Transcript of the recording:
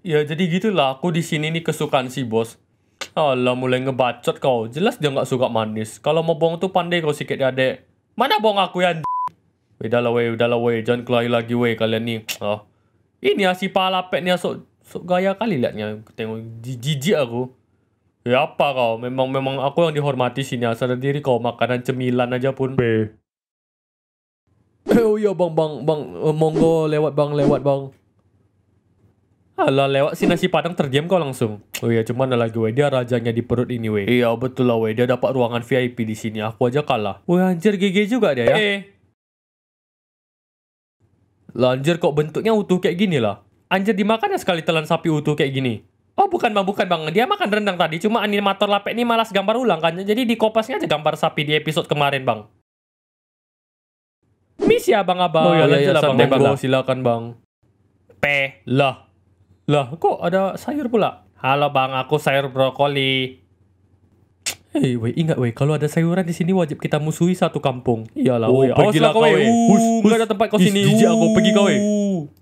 Ya jadi gitulah aku di sini nih kesukaan si bos. Alah mulai ngebacot kau, jelas dia nggak suka manis. Kalau mau bohong tuh pandai kau sikit ya dek. Mana bohong aku ya? Udah lah weh, udah jangan kelahi lagi weh kalian nih. Oh. Ini ya si pet nih sok sok gaya kali liatnya. Tengok jijik aku. Ya apa kau? Memang memang aku yang dihormati sini asal diri kau makanan cemilan aja pun. B. Oh iya bang bang bang eh, monggo lewat bang lewat bang alah lewat si nasi padang terdiam kau langsung. Oh iya cuman lagi weh dia rajanya di perut ini weh. Iya betul lah weh dia dapat ruangan VIP di sini aku aja kalah. Weh anjir GG juga dia ya. Eh. Lanjir kok bentuknya utuh kayak gini lah. Anjir dimakan ya sekali telan sapi utuh kayak gini. Oh bukan bang, bukan bang. Dia makan rendang tadi. Cuma animator lapek ini malas gambar ulang kan. Jadi di kopasnya aja gambar sapi di episode kemarin bang. Misi ya, abang-abang. Oh iya, iya Silakan bang. P lah. Lah, kok ada sayur pula? Halo bang, aku sayur brokoli. Hei, eh, wey, ingat wey, kalau ada sayuran di sini wajib kita musuhi satu kampung. Iyalah, oh, wey. Awas kau, weh. Wuh, ada tempat kau sini. Jijik aku, pergi kau, wey.